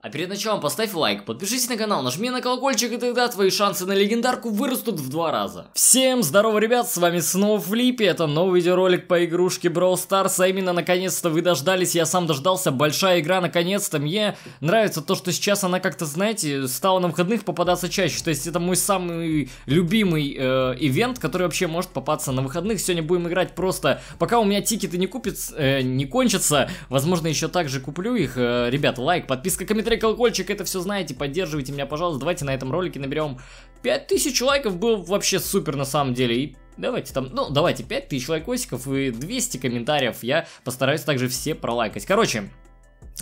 А перед началом поставь лайк, подпишись на канал, нажми на колокольчик, и тогда твои шансы на легендарку вырастут в два раза. Всем здорово, ребят, с вами снова Флиппи, это новый видеоролик по игрушке Brawl Stars, а именно, наконец-то вы дождались, я сам дождался, большая игра, наконец-то, мне нравится то, что сейчас она как-то, знаете, стала на выходных попадаться чаще, то есть это мой самый любимый э, ивент, который вообще может попасться на выходных, сегодня будем играть просто, пока у меня тикеты не купят, э, не кончатся, возможно, еще также куплю их, э, ребят, лайк, подписка, комментарий, комментарий, колокольчик, это все знаете, поддерживайте меня, пожалуйста. Давайте на этом ролике наберем 5000 лайков, было вообще супер на самом деле. И Давайте там, ну, давайте 5000 лайкосиков и 200 комментариев. Я постараюсь также все пролайкать. Короче,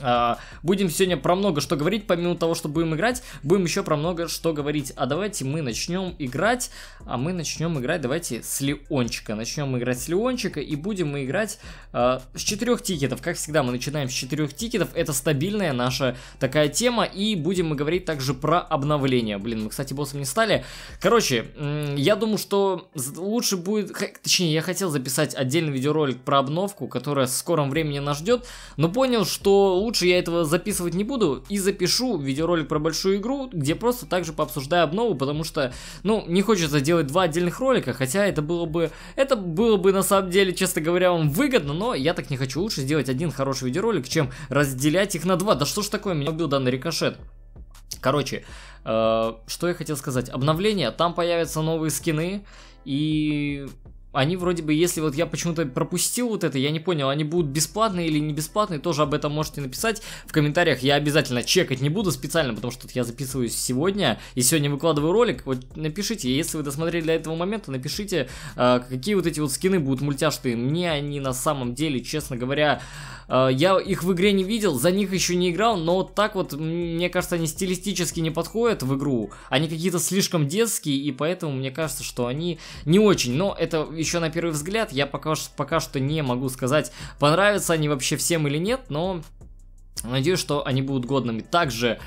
а, будем сегодня про много что говорить, помимо того, что будем играть, будем еще про много что говорить. А давайте мы начнем играть, а мы начнем играть, давайте, с Леончика. Начнем играть с Леончика и будем мы играть э, с четырех тикетов. Как всегда, мы начинаем с четырех тикетов, это стабильная наша такая тема, и будем мы говорить также про обновление. Блин, мы, кстати, боссом не стали. Короче, я думаю, что лучше будет, точнее, я хотел записать отдельный видеоролик про обновку, которая в скором времени нас ждет, но понял, что лучше я этого записывать не буду и запишу видеоролик про большую игру, где просто также пообсуждаю обнову, потому что, ну, не хочется делать два отдельных ролика, хотя это было бы, это было бы на самом деле, честно говоря, вам выгодно, но я так не хочу. Лучше сделать один хороший видеоролик, чем разделять их на два. Да что ж такое, меня убил данный рикошет. Короче, э, что я хотел сказать. Обновление, там появятся новые скины и они вроде бы, если вот я почему-то пропустил вот это, я не понял, они будут бесплатные или не бесплатные, тоже об этом можете написать в комментариях. Я обязательно чекать не буду специально, потому что я записываюсь сегодня, и сегодня выкладываю ролик. Вот напишите, если вы досмотрели до этого момента, напишите, а, какие вот эти вот скины будут мультяшные. Мне они на самом деле, честно говоря, Э, я их в игре не видел, за них еще не играл, но вот так вот, мне кажется, они стилистически не подходят в игру. Они какие-то слишком детские, и поэтому мне кажется, что они не очень. Но это еще на первый взгляд, я пока, пока что не могу сказать, понравятся они вообще всем или нет, но Надеюсь, что они будут годными. Также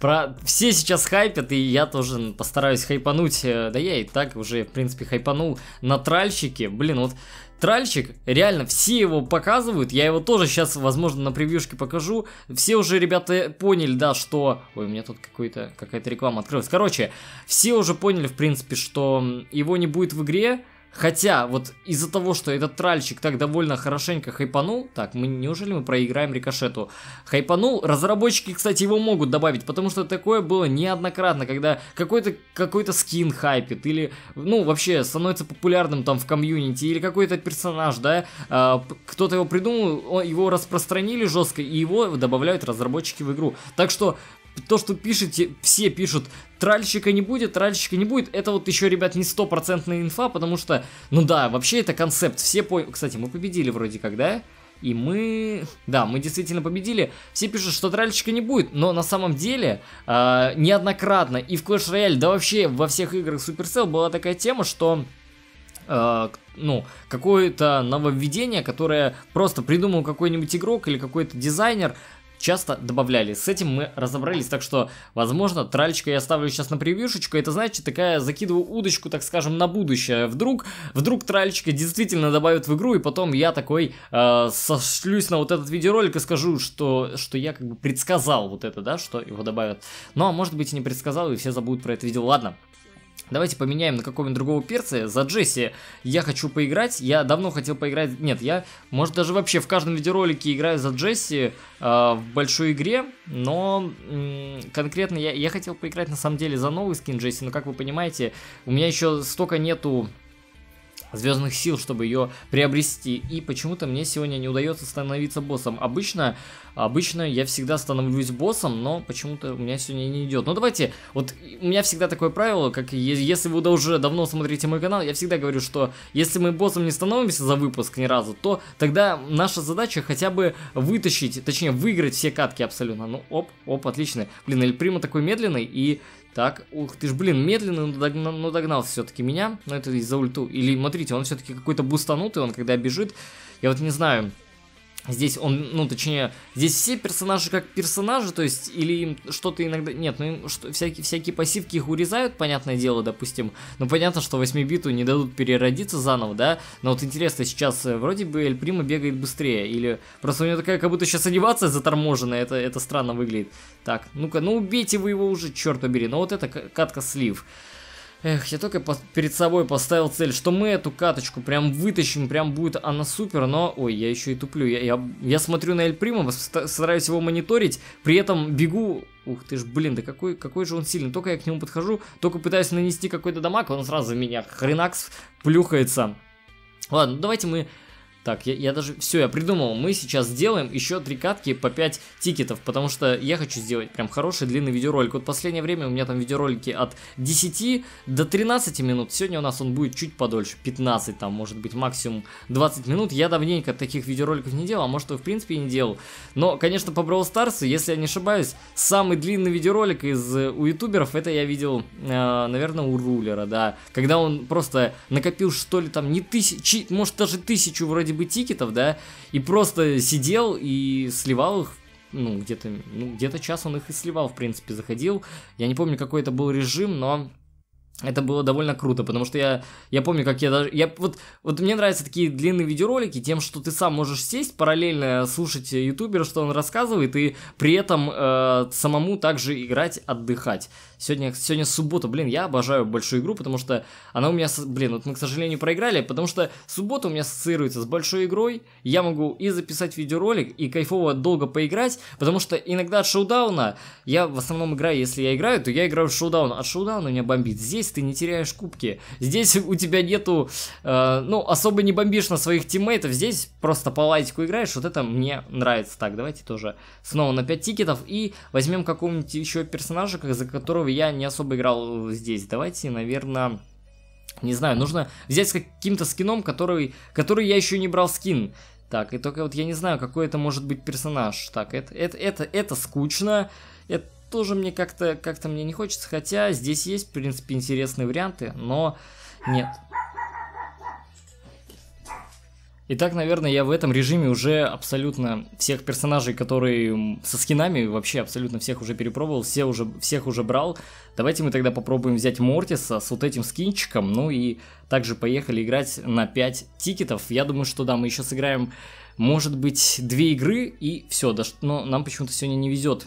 про... Все сейчас хайпят, и я тоже постараюсь хайпануть. Э, да я и так уже, в принципе, хайпанул на тральщике. Блин, вот тральщик, реально, все его показывают. Я его тоже сейчас, возможно, на превьюшке покажу. Все уже, ребята, поняли, да, что... Ой, у меня тут какая-то реклама открылась. Короче, все уже поняли, в принципе, что его не будет в игре. Хотя, вот из-за того, что этот тральщик так довольно хорошенько хайпанул, так, мы неужели мы проиграем рикошету? Хайпанул, разработчики, кстати, его могут добавить, потому что такое было неоднократно, когда какой-то какой то скин хайпит, или, ну, вообще, становится популярным там в комьюнити, или какой-то персонаж, да, а, кто-то его придумал, он, его распространили жестко, и его добавляют разработчики в игру. Так что то, что пишете, все пишут, тральщика не будет, тральщика не будет, это вот еще, ребят, не стопроцентная инфа, потому что, ну да, вообще это концепт, все поняли, кстати, мы победили вроде как, да? И мы... Да, мы действительно победили. Все пишут, что тральщика не будет, но на самом деле э, неоднократно и в Clash Royale, да вообще во всех играх Supercell была такая тема, что... Э, ну, какое-то нововведение, которое просто придумал какой-нибудь игрок или какой-то дизайнер, часто добавляли. С этим мы разобрались, так что, возможно, тральчика я ставлю сейчас на превьюшечку. Это, значит, такая закидываю удочку, так скажем, на будущее. Вдруг, вдруг тральчика действительно добавят в игру, и потом я такой э, сошлюсь на вот этот видеоролик и скажу, что, что я как бы предсказал вот это, да, что его добавят. Ну, а может быть и не предсказал, и все забудут про это видео. Ладно, Давайте поменяем на какого-нибудь другого перца. За Джесси я хочу поиграть. Я давно хотел поиграть... Нет, я, может, даже вообще в каждом видеоролике играю за Джесси э, в большой игре. Но конкретно я, я хотел поиграть на самом деле за новый скин Джесси. Но, как вы понимаете, у меня еще столько нету звездных сил, чтобы ее приобрести. И почему-то мне сегодня не удается становиться боссом. Обычно, обычно я всегда становлюсь боссом, но почему-то у меня сегодня не идет. Ну давайте, вот у меня всегда такое правило, как если вы уже давно смотрите мой канал, я всегда говорю, что если мы боссом не становимся за выпуск ни разу, то тогда наша задача хотя бы вытащить, точнее выиграть все катки абсолютно. Ну оп, оп, отлично. Блин, Эль Прима такой медленный и так, ух ты ж, блин, медленно, но догнал, но догнал все-таки меня. Но это из-за ульту. Или, смотрите, он все-таки какой-то бустанутый, он когда бежит. Я вот не знаю, Здесь он, ну точнее, здесь все персонажи как персонажи, то есть, или им что-то иногда... Нет, ну им что, всякие, всякие пассивки их урезают, понятное дело, допустим. Ну понятно, что 8-биту не дадут переродиться заново, да? Но вот интересно, сейчас э, вроде бы Эль Прима бегает быстрее, или просто у него такая как будто сейчас анимация заторможенная, это, это странно выглядит. Так, ну-ка, ну убейте вы его уже, черт побери. Но вот это катка слив. Эх, я только перед собой поставил цель, что мы эту каточку прям вытащим, прям будет она супер, но... Ой, я еще и туплю. Я, я, я смотрю на Эль Прима, стараюсь его мониторить, при этом бегу... Ух ты ж, блин, да какой, какой же он сильный. Только я к нему подхожу, только пытаюсь нанести какой-то дамаг, он сразу меня хренакс плюхается. Ладно, давайте мы так, я, я даже... Все, я придумал. Мы сейчас сделаем еще три катки по 5 тикетов, потому что я хочу сделать прям хороший длинный видеоролик. Вот последнее время у меня там видеоролики от 10 до 13 минут. Сегодня у нас он будет чуть подольше, 15 там, может быть, максимум 20 минут. Я давненько таких видеороликов не делал, а может, и в принципе и не делал. Но, конечно, по Brawl Stars, если я не ошибаюсь, самый длинный видеоролик из э, у ютуберов, это я видел, э, наверное, у Рулера, да. Когда он просто накопил, что ли, там, не тысячи, может, даже тысячу вроде бы тикетов, да, и просто сидел и сливал их ну, где-то ну, где час он их и сливал, в принципе, заходил. Я не помню, какой это был режим, но это было довольно круто, потому что я, я помню, как я даже... Я, вот, вот мне нравятся такие длинные видеоролики тем, что ты сам можешь сесть, параллельно слушать ютубера, что он рассказывает, и при этом э, самому также играть, отдыхать. Сегодня, сегодня суббота, блин, я обожаю большую игру, потому что она у меня... Блин, вот мы, к сожалению, проиграли, потому что суббота у меня ассоциируется с большой игрой, я могу и записать видеоролик, и кайфово долго поиграть, потому что иногда от шоудауна, я в основном играю, если я играю, то я играю в шоудаун, от шоудауна меня бомбит. Здесь здесь ты не теряешь кубки. Здесь у тебя нету, э, ну, особо не бомбишь на своих тиммейтов. Здесь просто по лайтику играешь. Вот это мне нравится. Так, давайте тоже снова на 5 тикетов. И возьмем какого-нибудь еще персонажа, за которого я не особо играл э, здесь. Давайте, наверное... Не знаю, нужно взять с каким-то скином, который, который я еще не брал скин. Так, и только вот я не знаю, какой это может быть персонаж. Так, это, это, это, это скучно. Это тоже мне как-то как -то мне не хочется, хотя здесь есть, в принципе, интересные варианты, но нет. Итак, наверное, я в этом режиме уже абсолютно всех персонажей, которые со скинами, вообще абсолютно всех уже перепробовал, все уже, всех уже брал. Давайте мы тогда попробуем взять Мортиса с вот этим скинчиком, ну и также поехали играть на 5 тикетов. Я думаю, что да, мы еще сыграем, может быть, две игры и все, но нам почему-то сегодня не везет.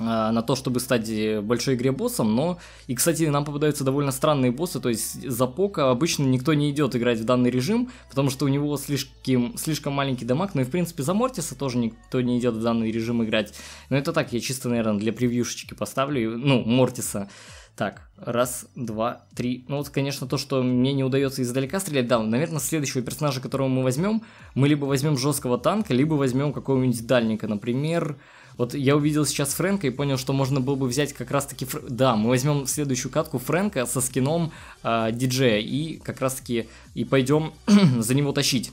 Э, на то, чтобы стать э, большой игре боссом, но... И, кстати, нам попадаются довольно странные боссы, то есть за Пока обычно никто не идет играть в данный режим, потому что у него слишком, слишком маленький дамаг, но ну и, в принципе, за Мортиса тоже никто не идет в данный режим играть. Но это так, я чисто, наверное, для превьюшечки поставлю, ну, Мортиса. Так, раз, два, три. Ну вот, конечно, то, что мне не удается издалека стрелять, да, наверное, следующего персонажа, которого мы возьмем, мы либо возьмем жесткого танка, либо возьмем какого-нибудь дальника, например, вот я увидел сейчас Фрэнка и понял, что можно было бы взять как раз-таки... Фр... Да, мы возьмем следующую катку Фрэнка со скином э, диджея и как раз-таки и пойдем за него тащить.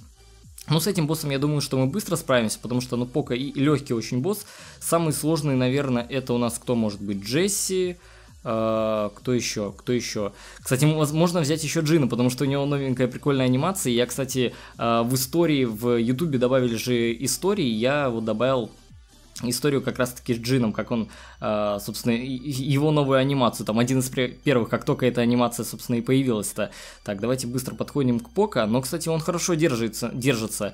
Ну, с этим боссом, я думаю, что мы быстро справимся, потому что, ну, Пока и, легкий очень босс. Самый сложный, наверное, это у нас кто может быть? Джесси, а, кто еще? Кто еще? Кстати, можно взять еще Джина, потому что у него новенькая прикольная анимация. Я, кстати, а, в истории в Ютубе добавили же истории, я вот добавил историю как раз-таки с Джином, как он, э, собственно, его новую анимацию, там один из первых, как только эта анимация, собственно, и появилась-то. Так, давайте быстро подходим к Пока, но, кстати, он хорошо держится, держится.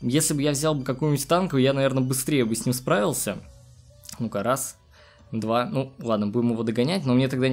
Если бы я взял бы какую-нибудь танку, я, наверное, быстрее бы с ним справился. Ну-ка, раз, два Ну, ладно, будем его догонять, но мне тогда...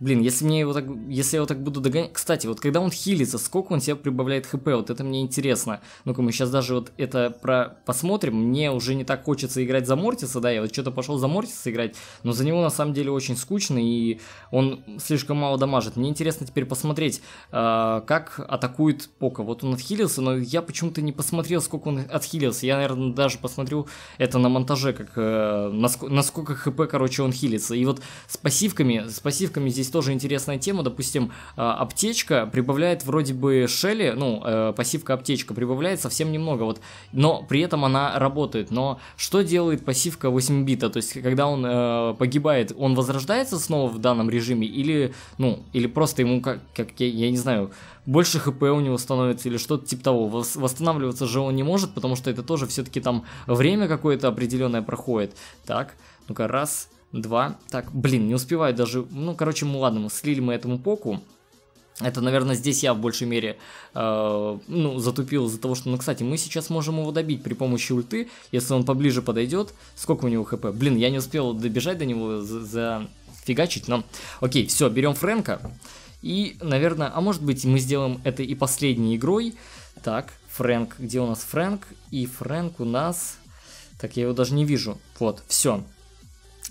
Блин, если мне его так... Если я его так буду догонять... Кстати, вот когда он хилится, сколько он себе прибавляет хп, вот это мне интересно. Ну-ка, мы сейчас даже вот это про... посмотрим. Мне уже не так хочется играть за Мортиса, да, я вот что-то пошел за Мортиса играть, но за него на самом деле очень скучно, и он слишком мало дамажит. Мне интересно теперь посмотреть, э, как атакует Пока. Вот он отхилился, но я почему-то не посмотрел, сколько он отхилился. Я, наверное, даже посмотрю это на монтаже, как э, насколько, насколько хп, короче, еще он хилится. И вот с пассивками, с пассивками здесь тоже интересная тема. Допустим, а, аптечка прибавляет вроде бы Шелли, ну, э, пассивка аптечка прибавляет совсем немного, вот, но при этом она работает. Но что делает пассивка 8-бита? То есть, когда он э, погибает, он возрождается снова в данном режиме или, ну, или просто ему, как, как я, я не знаю, больше хп у него становится или что-то типа того. Вос восстанавливаться же он не может, потому что это тоже все-таки там время какое-то определенное проходит. Так, ну-ка, раз, два. Так, блин, не успеваю даже... Ну, короче, ну ладно, мы слили мы этому поку. Это, наверное, здесь я в большей мере э, ну, затупил из-за того, что, ну, кстати, мы сейчас можем его добить при помощи ульты, если он поближе подойдет. Сколько у него хп? Блин, я не успел добежать до него, за зафигачить, но... Окей, все, берем Фрэнка. И, наверное, а может быть мы сделаем это и последней игрой. Так, Фрэнк, где у нас Фрэнк? И Фрэнк у нас... Так, я его даже не вижу. Вот, все.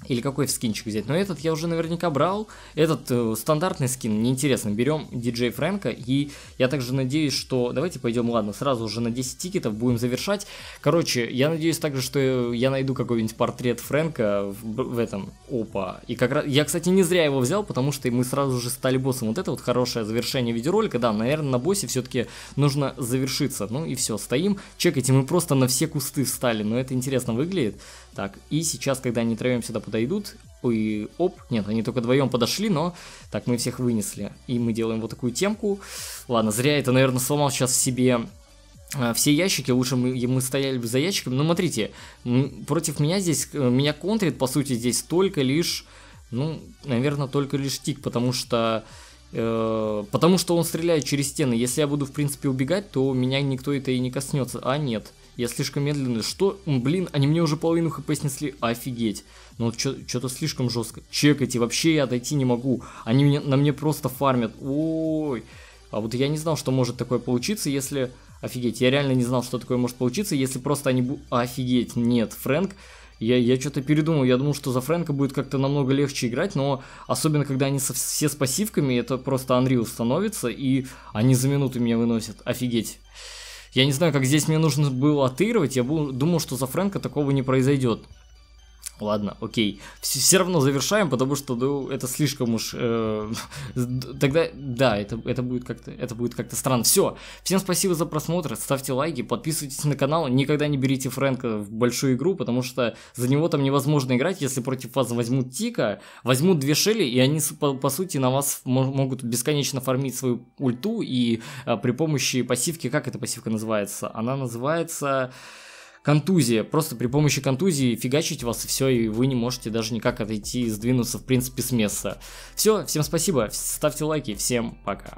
Или какой скинчик взять? Но этот я уже наверняка брал. Этот э, стандартный скин, неинтересно. Берем диджей Фрэнка. И я также надеюсь, что... Давайте пойдем, ладно, сразу уже на 10 тикетов будем завершать. Короче, я надеюсь также, что я найду какой-нибудь портрет Фрэнка в, в этом. Опа. И как раз... Я, кстати, не зря его взял, потому что мы сразу же стали боссом. Вот это вот хорошее завершение видеоролика. Да, наверное, на боссе все-таки нужно завершиться. Ну и все, стоим. Чекайте, мы просто на все кусты встали. Но это интересно выглядит. Так, и сейчас, когда не травимся сюда подойдут, и оп, нет, они только вдвоем подошли, но так мы всех вынесли. И мы делаем вот такую темку. Ладно, зря это, наверное, сломал сейчас в себе а, все ящики, лучше мы, мы стояли бы за ящиками. Но ну, смотрите, против меня здесь, э, меня контрит, по сути, здесь только лишь, ну, наверное, только лишь тик, потому что... Э, потому что он стреляет через стены. Если я буду, в принципе, убегать, то меня никто это и не коснется. А нет, я слишком медленный. Что? Блин, они мне уже половину хп снесли. Офигеть. Ну что-то слишком жестко. Чекайте, вообще я отойти не могу. Они меня, на мне просто фармят. Ой. А вот я не знал, что может такое получиться, если... Офигеть, я реально не знал, что такое может получиться, если просто они... Бу... Офигеть, нет, Фрэнк... Я, я что-то передумал, я думал, что за Фрэнка будет как-то намного легче играть, но особенно когда они со, все с пассивками, это просто Unreal становится, и они за минуту меня выносят. Офигеть. Я не знаю, как здесь мне нужно было отыгрывать, я был, думал, что за Фрэнка такого не произойдет. Ладно, окей. Все, все равно завершаем, потому что ну, это слишком уж... Э, тогда, да, это, это будет как-то это будет как-то странно. Все. Всем спасибо за просмотр. Ставьте лайки, подписывайтесь на канал. Никогда не берите Фрэнка в большую игру, потому что за него там невозможно играть. Если против вас возьмут Тика, возьмут две Шели, и они, по, по сути, на вас могут бесконечно фармить свою ульту. И э, при помощи пассивки... Как эта пассивка называется? Она называется контузия. Просто при помощи контузии фигачить вас и все, и вы не можете даже никак отойти и сдвинуться, в принципе, с места. Все, всем спасибо, ставьте лайки, всем пока.